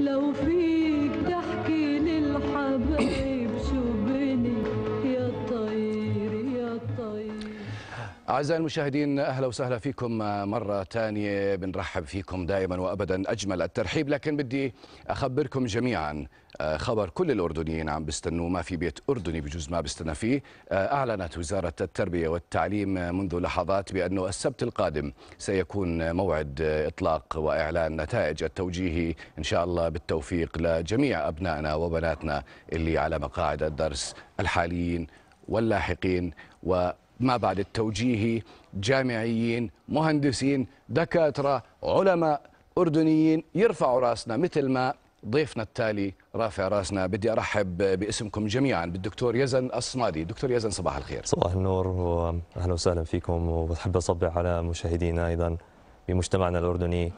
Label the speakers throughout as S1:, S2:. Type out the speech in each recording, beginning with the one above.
S1: لو فيك تحكي للحبايب شو بني
S2: أعزائي المشاهدين أهلا وسهلا فيكم مرة ثانية بنرحب فيكم دائما وأبدا أجمل الترحيب لكن بدي أخبركم جميعا آه، خبر كل الأردنيين عم بيستنوا ما في بيت أردني بجوز ما بيستنى فيه آه، أعلنت وزارة التربية والتعليم منذ لحظات بأنه السبت القادم سيكون موعد آه، إطلاق وإعلان نتائج التوجيهي إن شاء الله بالتوفيق لجميع أبنائنا وبناتنا اللي على مقاعد الدرس الحاليين واللاحقين و ما بعد التوجيهي جامعيين مهندسين دكاترة علماء أردنيين يرفعوا راسنا مثل ما ضيفنا التالي رافع راسنا بدي ارحب باسمكم جميعا بالدكتور يزن الصمادي دكتور يزن صباح الخير
S1: صباح النور واهلا وسهلا فيكم وبحب اصبح على مشاهدينا ايضا بمجتمعنا الاردني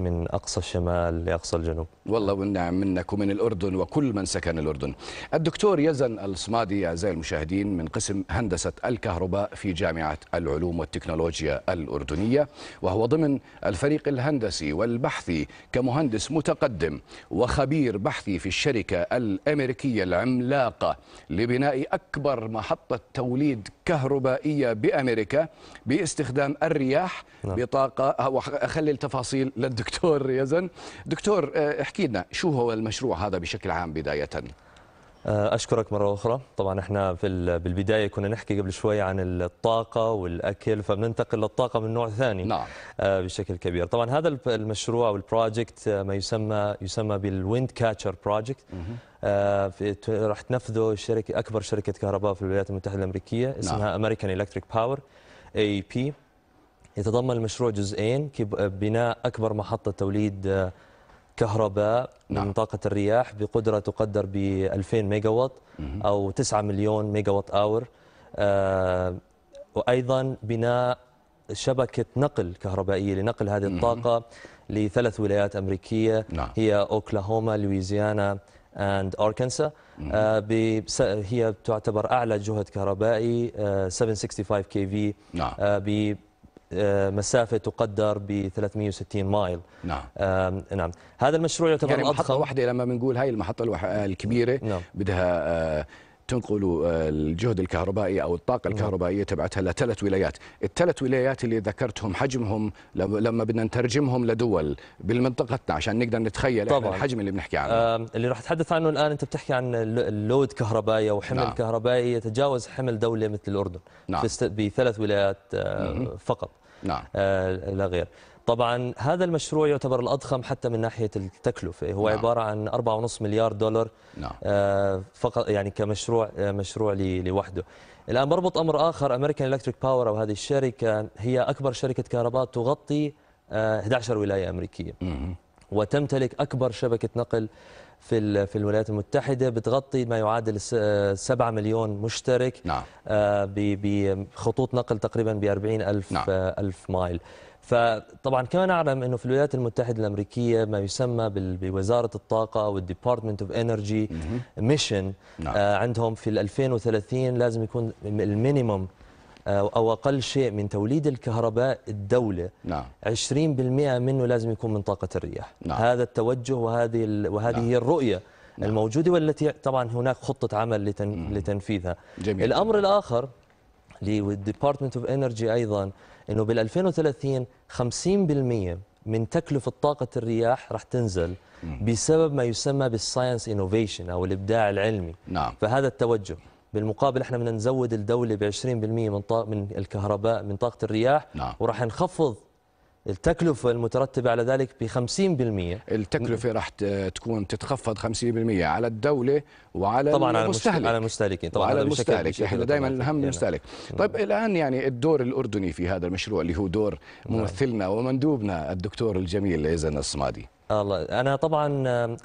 S1: من أقصى الشمال لأقصى الجنوب والله
S2: والنعم منك ومن الأردن وكل
S1: من سكن الأردن الدكتور يزن
S2: الصمادي أعزائي المشاهدين من قسم هندسة الكهرباء في جامعة العلوم والتكنولوجيا الأردنية وهو ضمن الفريق الهندسي والبحثي كمهندس متقدم وخبير بحثي في الشركة الأمريكية العملاقة لبناء أكبر محطة توليد كهربائية بأمريكا باستخدام الرياح نعم. بطاقة أخلي التفاصيل للدكتور دكتور يزن دكتور
S1: آه، احكي لنا شو هو المشروع هذا بشكل عام بداية آه، أشكرك مرة أخرى طبعا إحنا في بالبداية كنا نحكي قبل شوي عن الطاقة والأكل فبننتقل للطاقة من نوع ثاني نعم. آه، بشكل كبير طبعا هذا المشروع والبروجكت ما يسمى يسمى بالويند كاتشر بروجكت راح تنفذه شركة أكبر شركة كهرباء في الولايات المتحدة الأمريكية نعم. اسمها أمريكان إلكتريك باور اي بي يتضمن المشروع جزئين بناء أكبر محطة توليد آه، كهرباء نعم. من طاقة الرياح بقدرة تقدر ب 2000 ميجا وات أو 9 مليون ميجا وات آور آه، وأيضا بناء شبكة نقل كهربائية لنقل هذه الطاقة لثلاث ولايات أمريكية نعم. هي أوكلاهوما لويزيانا اند اركنسا آه، هي تعتبر اعلى جهد كهربائي 765 كي في نعم. آه، مسافه تقدر ب 360 مايل نعم آه، نعم هذا المشروع يعتبر يعني محطه واحده
S2: لما بنقول هاي المحطه الكبيره نعم. نعم.
S1: بدها آه
S2: تنقل آه، الجهد الكهربائي او الطاقه نعم. الكهربائيه تبعتها لثلاث ولايات، الثلاث ولايات اللي ذكرتهم حجمهم لما بدنا نترجمهم لدول بالمنطقتنا عشان نقدر نتخيل طبعا. الحجم اللي
S1: بنحكي عنه. اللي راح اتحدث عنه الان انت بتحكي عن اللود كهربائي او حمل نعم. كهربائي يتجاوز حمل دوله مثل الاردن نعم. بثلاث ولايات آه، فقط. نعم. آه، لا غير. طبعا هذا المشروع يعتبر الأضخم حتى من ناحية التكلفة هو نعم. عبارة عن 4.5 مليار دولار نعم. آه، فقط يعني كمشروع آه، مشروع لوحده الآن بربط أمر آخر أمريكان إلكتريك باور أو هذه الشركة هي أكبر شركة كهرباء تغطي 11 آه، ولاية أمريكية مم. وتمتلك أكبر شبكة نقل في في الولايات المتحده بتغطي ما يعادل 7 مليون مشترك نعم. بخطوط نقل تقريبا ب 40 الف نعم. الف مايل فطبعا كما نعلم انه في الولايات المتحده الامريكيه ما يسمى بوزاره الطاقه او الديبارتمنت اوف انرجي ميشن عندهم في 2030 لازم يكون المينيموم آه، او اقل شيء من توليد الكهرباء الدوله نعم 20% منه لازم يكون من طاقه الرياح نعم. هذا التوجه وهذه وهذه نعم. هي الرؤيه نعم. الموجوده والتي طبعا هناك خطه عمل لتن لتنفيذها جميل. الامر الاخر للديبارتمنت اوف انرجي ايضا انه بال 2030 50% من تكلفة طاقة الرياح رح تنزل بسبب ما يسمى بالساينس انوفيشن أو الإبداع العلمي نعم. فهذا التوجه بالمقابل احنا بدنا نزود الدولة ب 20% من من الكهرباء من طاقة الرياح نعم. وراح نخفض التكلفة المترتبة على ذلك ب 50% التكلفة
S2: راح تكون تتخفض 50% على الدولة وعلى طبعا المستهلك على
S1: المستهلكين طبعا على المستهلك احنا دائما الهم
S2: نعم. المستهلك نعم. طيب الان يعني الدور الاردني في هذا المشروع اللي هو دور نعم. ممثلنا ومندوبنا الدكتور الجميل ايزن الصمادي
S1: الله انا طبعا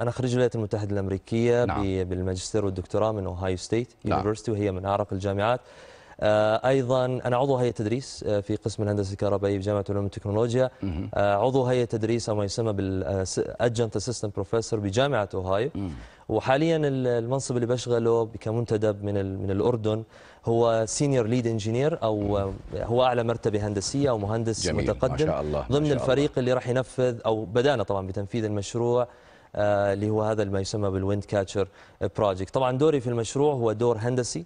S1: انا خريج الولايات المتحده الامريكيه نعم. بالماجستير والدكتوراه من اوهايو ستيت يونيفرستي وهي من اعرق الجامعات آه، ايضا انا عضو هيئه تدريس آه، في قسم الهندسه الكهربائيه بجامعه العلوم والتكنولوجيا آه، عضو هيئه تدريس او ما يسمى بالادجنت اسيستنت بروفيسور بجامعه اوهايو وحاليا المنصب اللي بشغله كمنتدب من من الاردن هو سينيور ليد انجينير او هو اعلى مرتبه هندسيه او مهندس جميل. متقدم ما شاء الله. ضمن ما شاء الفريق الله. اللي راح ينفذ او بدانا طبعا بتنفيذ المشروع اللي هو هذا ما يسمى بالويند كاتشر بروجكت طبعا دوري في المشروع هو دور هندسي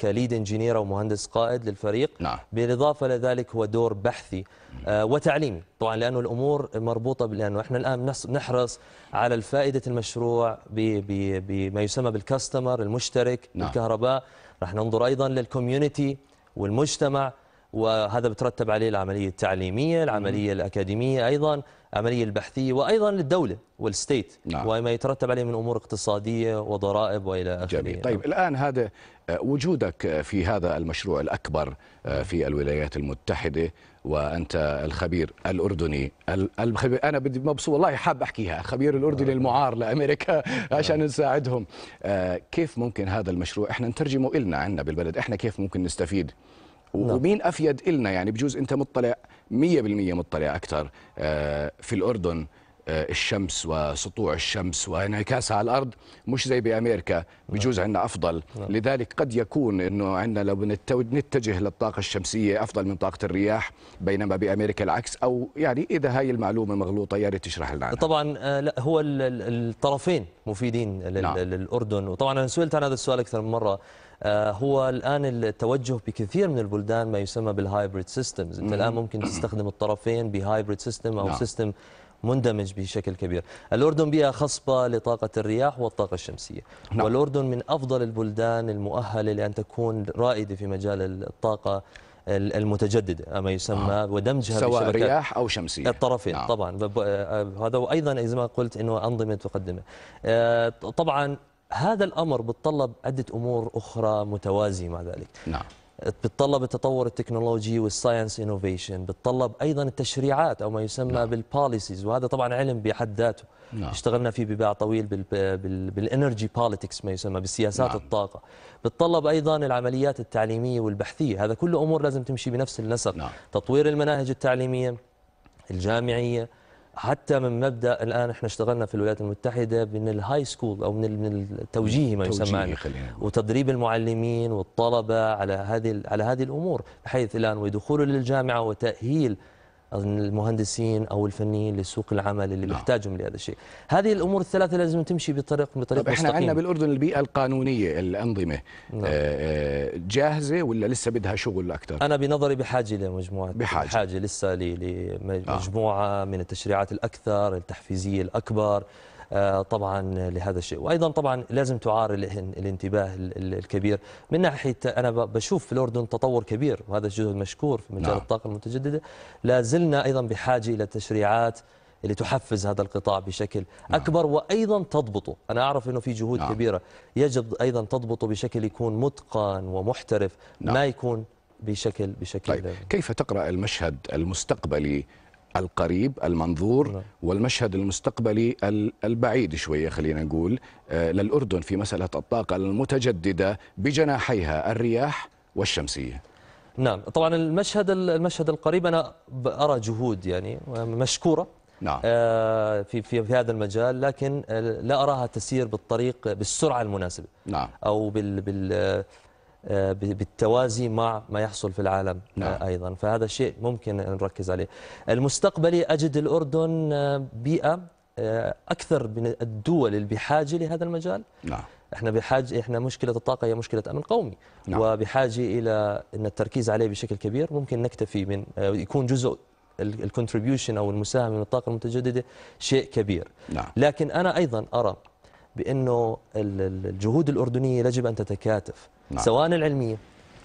S1: كليد انجينير او مهندس قائد للفريق نعم. بالاضافه لذلك هو دور بحثي آه، وتعليمي طبعا لانه الامور مربوطه لانه احنا الان نحرص على فائده المشروع بما يسمى بالكاستمر المشترك نعم. الكهرباء راح ننظر ايضا للكوميونتي والمجتمع وهذا بترتب عليه العمليه التعليميه العمليه الاكاديميه ايضا العملية البحثية وأيضا للدولة والستيت نعم. وما يترتب عليه من أمور اقتصادية وضرائب وإلى آخره جميل نعم. طيب
S2: الآن هذا آه، وجودك في هذا المشروع الأكبر آه، في الولايات المتحدة وأنت الخبير الأردني الخبير أنا بدي مبسوط والله حاب أحكيها الخبير الأردني نعم. المعار لأمريكا نعم. عشان نساعدهم آه، كيف ممكن هذا المشروع إحنا نترجمه إلنا عندنا بالبلد إحنا كيف ممكن نستفيد ومين أفيد إلنا يعني بجوز أنت مطلع 100% مطلع أكثر آه، في الأردن الشمس وسطوع الشمس وانعكاسها على الارض مش زي بامريكا بجوز عندنا افضل نعم. لذلك قد يكون انه عندنا لو نتجه للطاقه الشمسيه افضل من طاقه الرياح بينما بامريكا العكس او يعني اذا هاي المعلومه مغلوطه يا ريت تشرح لنا عنها.
S1: طبعا آه، لا هو الطرفين مفيدين نعم. للاردن وطبعا انا سئلت عن هذا السؤال اكثر من مره آه، هو الآن التوجه بكثير من البلدان ما يسمى بالهايبريد سيستمز أنت الآن ممكن تستخدم الطرفين بهايبريد سيستم أو نعم. سيستم مندمج بشكل كبير الأردن بيئة خصبة لطاقة الرياح والطاقة الشمسية نعم. والأردن من أفضل البلدان المؤهلة لأن تكون رائدة في مجال الطاقة المتجددة ما يسمى آه. ودمجها سواء رياح أو شمسية الطرفين نعم. طبعا آه، هذا وأيضا زي ما قلت أنه أنظمة تقدمة آه، طبعا هذا الأمر بتطلب عدة أمور أخرى متوازية مع ذلك نعم بتطلب التطور التكنولوجي والساينس انوفيشن بتطلب ايضا التشريعات او ما يسمى نعم. بالبوليسيز وهذا طبعا علم بحد ذاته نعم. اشتغلنا فيه بباع طويل بالانرجي بوليتكس ما يسمى بالسياسات نعم. الطاقه بتطلب ايضا العمليات التعليميه والبحثيه هذا كله امور لازم تمشي بنفس النسق نعم. تطوير المناهج التعليميه الجامعيه حتى من مبدا الان احنا اشتغلنا في الولايات المتحده من الهاي سكول او من من التوجيهي ما يسمى يعني. وتدريب المعلمين والطلبه على هذه على هذه الامور بحيث الان ودخوله للجامعه وتاهيل المهندسين او الفنيين لسوق العمل اللي نعم. بيحتاجهم لهذا الشيء هذه الامور الثلاثه لازم تمشي بطريق بطريق طيب احنا عندنا بالاردن البيئه القانونيه الانظمه
S2: نعم. آه، آه، جاهزه ولا لسه بدها شغل اكثر
S1: انا بنظري بحاجه لمجموعه بحاجه, بحاجة لسه لمجموعه آه. من التشريعات الاكثر التحفيزيه الاكبر آه، طبعا لهذا الشيء وأيضا طبعا لازم تعار الانتباه الكبير من ناحية أنا بشوف في الأردن تطور كبير وهذا الجهد مشكور في مجال نعم. الطاقة المتجددة لا زلنا أيضا بحاجة إلى تشريعات اللي تحفز هذا القطاع بشكل نعم. أكبر وأيضا تضبطه أنا أعرف أنه في جهود نعم. كبيرة يجب أيضا تضبطه بشكل يكون متقن ومحترف نعم. ما يكون بشكل بشكل طيب. كيف تقرأ المشهد
S2: المستقبلي القريب المنظور نعم. والمشهد المستقبلي البعيد شوية خلينا نقول آه، للأردن في مسألة الطاقة المتجددة بجناحيها الرياح والشمسية
S1: نعم طبعا المشهد المشهد القريب أنا أرى جهود يعني مشكورة نعم. آه، في في في هذا المجال لكن لا اراها تسير بالطريق بالسرعه المناسبه نعم. او بال بال آه، بالتوازي مع ما يحصل في العالم آه، نعم. أيضا فهذا شيء ممكن نركز عليه المستقبلي أجد الأردن آه، بيئة أكثر من الدول اللي بحاجة لهذا المجال نعم احنا بحاجه احنا مشكله الطاقه هي مشكله امن قومي نعم. وبحاجه الى ان التركيز عليه بشكل كبير ممكن نكتفي من يكون جزء الكونتريبيوشن او المساهمه من الطاقه المتجدده شيء كبير نعم. لكن انا ايضا ارى بأنه الجهود الأردنية يجب أن تتكاتف نعم. سواء العلمية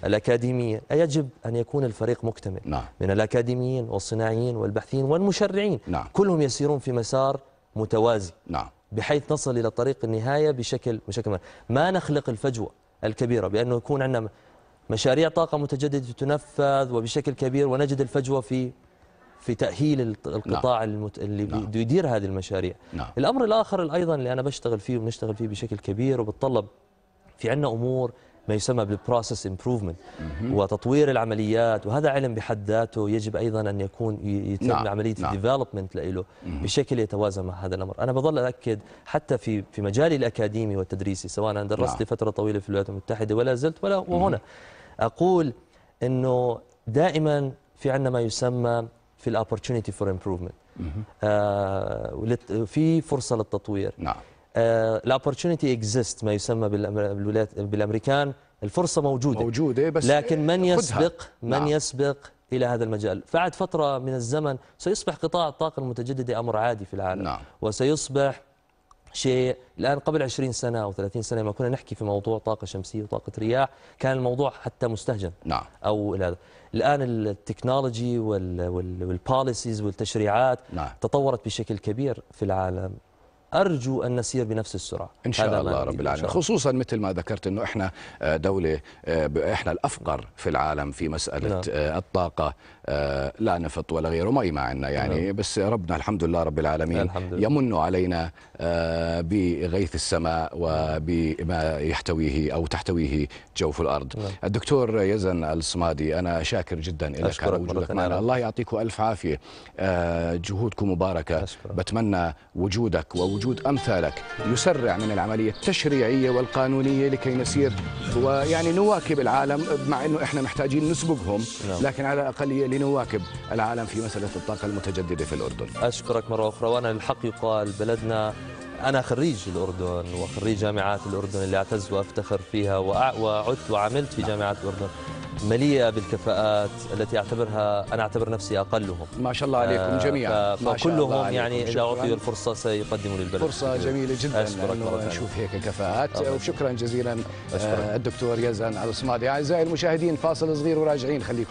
S1: الأكاديمية يجب أن يكون الفريق مكتمل نعم. من الأكاديميين والصناعيين والباحثين والمشرعين نعم. كلهم يسيرون في مسار متوازي نعم. بحيث نصل إلى طريق النهاية بشكل, بشكل ما. ما نخلق الفجوة الكبيرة بأنه يكون عندنا مشاريع طاقة متجددة تنفذ وبشكل كبير ونجد الفجوة في في تأهيل القطاع نعم. المت... اللي نعم. بده يدير هذه المشاريع نعم. الأمر الآخر أيضا اللي أنا بشتغل فيه وبنشتغل فيه بشكل كبير وبتطلب في عنا أمور ما يسمى بالبروسس امبروفمنت وتطوير العمليات وهذا علم بحد ذاته يجب ايضا ان يكون يتم نعم. عمليه نعم. له بشكل يتوازن مع هذا الامر، انا بظل اكد حتى في في مجالي الاكاديمي والتدريسي سواء انا درست نعم. لفتره طويله في الولايات المتحده ولا زلت ولا وهنا اقول انه دائما في عندنا ما يسمى في الاوبورتونيتي فور امبروفمنت في فرصه للتطوير نعم آه، الاوبورتونيتي اكزيست ما يسمى بالولايات بالامريكان الفرصه موجوده موجوده بس لكن من يسبق من نعم. يسبق الى هذا المجال بعد فتره من الزمن سيصبح قطاع الطاقه المتجدده امر عادي في العالم نعم. وسيصبح شيء الآن قبل عشرين سنة أو ثلاثين سنة ما كنا نحكي في موضوع طاقة شمسية وطاقة رياح كان الموضوع حتى مستهجن نعم. أو هذا الآن التكنولوجي والبوليسيز والتشريعات نعم. تطورت بشكل كبير في العالم أرجو أن نسير بنفس السرعة إن شاء الله رب العالمين
S2: خصوصا مثل ما ذكرت أنه إحنا آه، دولة آه، إحنا الأفقر في العالم في مسألة لا. نعم. آه، الطاقة لا نفط ولا غيره مي ما عندنا يعني لا. نعم. بس ربنا الحمد لله رب العالمين لله. يمن علينا بغيث السماء وبما يحتويه أو تحتويه جوف الأرض لا. نعم. الدكتور يزن الصمادي أنا شاكر جدا لك على وجودك معنا الله يعطيكم ألف عافية جهودكم مباركة أشكرك. بتمنى وجودك ووجودك وجود أمثالك يسرع من العملية التشريعية والقانونية لكي نسير ويعني نواكب العالم مع أنه إحنا محتاجين نسبقهم نعم. لكن على أقلية لنواكب العالم في مسألة الطاقة المتجددة في الأردن
S1: أشكرك مرة أخرى وأنا الحق يقال بلدنا أنا خريج الأردن وخريج جامعات الأردن اللي أعتز وأفتخر فيها وعدت وعملت في جامعات الأردن مليئه بالكفاءات التي اعتبرها انا اعتبر نفسي اقلهم
S2: ما شاء الله عليكم آه، جميعا فكلهم يعني اذا اعطيوا
S1: الفرصه سيقدموا للبلد فرصه جميله جدا انه نشوف
S2: هيك كفاءات وشكرا جزيلا آه، أشكرك. الدكتور يزن على الصمادي اعزائي المشاهدين فاصل صغير وراجعين خليكم